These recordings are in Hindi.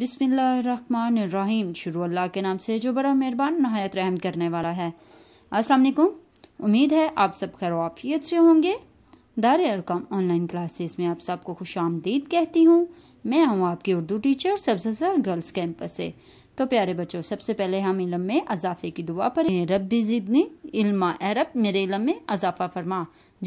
बिसमीम शुरू अल्लाह के नाम से जो बड़ा मेहरबान नहायत रहम करने वाला है अस्सलाम वालेकुम उम्मीद है आप सब खैर वाफियत से होंगे दार अरकाम ऑनलाइन क्लासेस में आप सबको खुश आमदीद कहती हूँ मैं हूँ आपकी Urdu teacher sir girls campus से तो प्यारे बच्चों सबसे पहले हम इलम में अजाफे की दुआ पर रबी ज़िदनी इल्मा ए रब मेरे इलम में अजाफा फरमा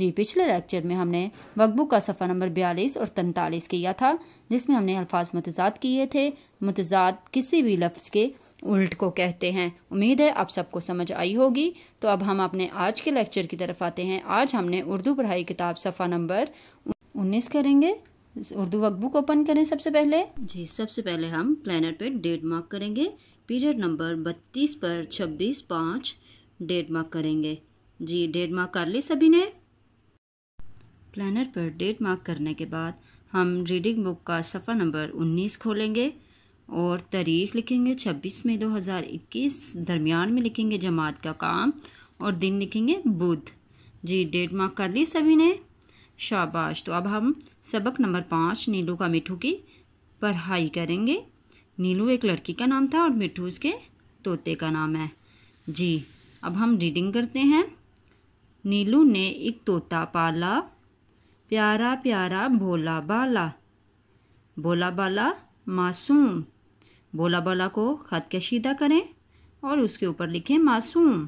जी पिछले लेक्चर में हमने वकबुक का सफ़ा नंबर बयालीस और तैंतालीस किया था जिसमें हमने अल्फाज मतजाद किए थे मतजाद किसी भी लफ्ज़ के उल्ट को कहते हैं उम्मीद है आप सबको समझ आई होगी तो अब हम अपने आज के लेक्चर की तरफ आते हैं आज हमने उर्दू पढ़ाई किताब सफ़ा नंबर उन्नीस करेंगे उर्दू वर्कबुक ओपन करें सबसे पहले जी सबसे पहले हम प्लानर पे डेट मार्क करेंगे पीरियड नंबर बत्तीस पर छब्बीस पाँच डेट मार्क करेंगे जी डेट मार्क कर ली सभी ने प्लानर पर डेट मार्क करने के बाद हम रीडिंग बुक का सफ़ा नंबर 19 खोलेंगे और तारीख लिखेंगे 26 हज़ार 2021 दरमियान में लिखेंगे जमात का काम और दिन लिखेंगे बुध जी डेट मार्क कर ली सभी ने शाबाश तो अब हम सबक नंबर पाँच नीलू का मिठू की पढ़ाई करेंगे नीलू एक लड़की का नाम था और मिठू उसके तोते का नाम है जी अब हम रीडिंग करते हैं नीलू ने एक तोता पाला प्यारा प्यारा भोला बाला भोला बाला मासूम भोला बाला को खत कशीदा करें और उसके ऊपर लिखें मासूम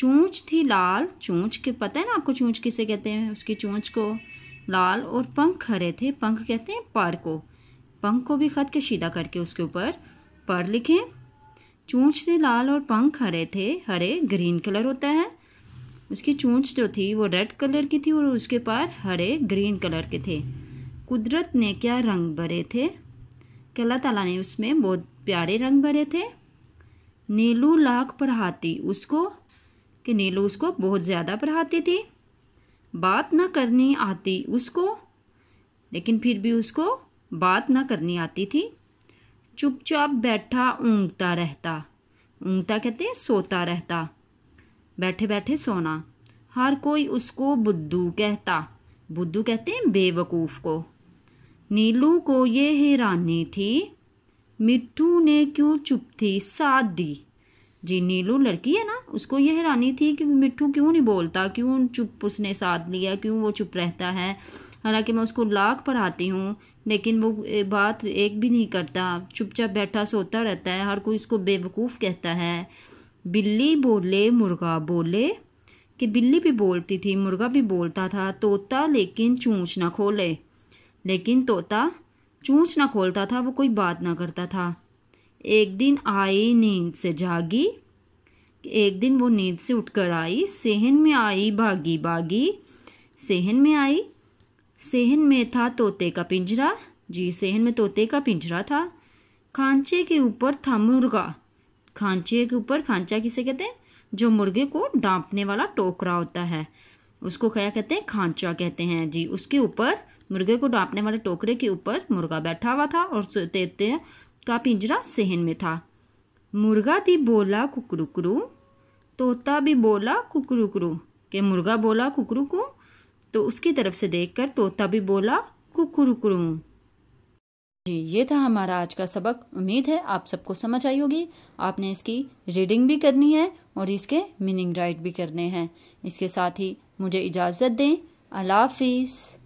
चूँच थी लाल चूँच के पता है ना आपको चूँच किसे कहते हैं उसकी चूँच को लाल और पंख हरे थे पंख कहते हैं पर को पंख को भी खत के सीधा करके उसके ऊपर पर लिखें चूँच थे लाल और पंख हरे थे हरे ग्रीन कलर होता है उसकी चूँच जो थी वो रेड कलर की थी और उसके पार हरे ग्रीन कलर के थे कुदरत ने क्या रंग भरे थे कि अल्लाह ने उसमें बहुत प्यारे रंग भरे थे नीलू लाख पढ़ाती उसको कि नीलू उसको बहुत ज़्यादा पढ़ाती थी बात ना करनी आती उसको लेकिन फिर भी उसको बात ना करनी आती थी चुपचाप बैठा ऊँगता रहता ऊँगता कहते हैं सोता रहता बैठे बैठे सोना हर कोई उसको बुद्धू कहता बुद्धू कहते हैं बेवकूफ़ को नीलू को ये हैरानी थी मिट्टू ने क्यों चुप थी साथ दी जी नीलू लड़की है ना उसको ये हैरानी थी कि मिट्टू क्यों नहीं बोलता क्यों चुप उसने साथ लिया क्यों वो चुप रहता है हालांकि मैं उसको लाख पढ़ाती हूँ लेकिन वो बात एक भी नहीं करता चुपचाप बैठा सोता रहता है हर कोई उसको बेवकूफ़ कहता है बिल्ली बोले मुर्गा बोले कि बिल्ली भी बोलती थी मुर्गा भी बोलता था तोता लेकिन चूँच ना खोले लेकिन तोता चूँच ना खोलता था वो कोई बात ना करता था एक दिन आई नींद से जागी एक दिन वो नींद से उठकर आई सेहन में आई भागी भागी सेहन में आई सेहन में था तोते का पिंजरा जी सेहन में तोते का पिंजरा था खांचे के ऊपर था मुर्गा खांचे के ऊपर खांचा किसे कहते हैं जो मुर्गे को डांपने वाला टोकरा होता है उसको क्या कहते हैं खांचा कहते हैं जी उसके ऊपर मुर्गे को डांपने वाले टोकरे के ऊपर मुर्गा बैठा हुआ था और तोते का पिंजरा सेहन में था मुर्गा भी बोला कुकरुकरू तोता भी बोला कुकरू के मुर्गा बोला कुकरू को तो उसकी तरफ से देखकर तोता भी बोला कुकरू जी ये था हमारा आज का सबक उम्मीद है आप सबको समझ आई होगी आपने इसकी रीडिंग भी करनी है और इसके मीनिंग राइट भी करने हैं इसके साथ ही मुझे इजाज़त दें अल्लाह हाफिज़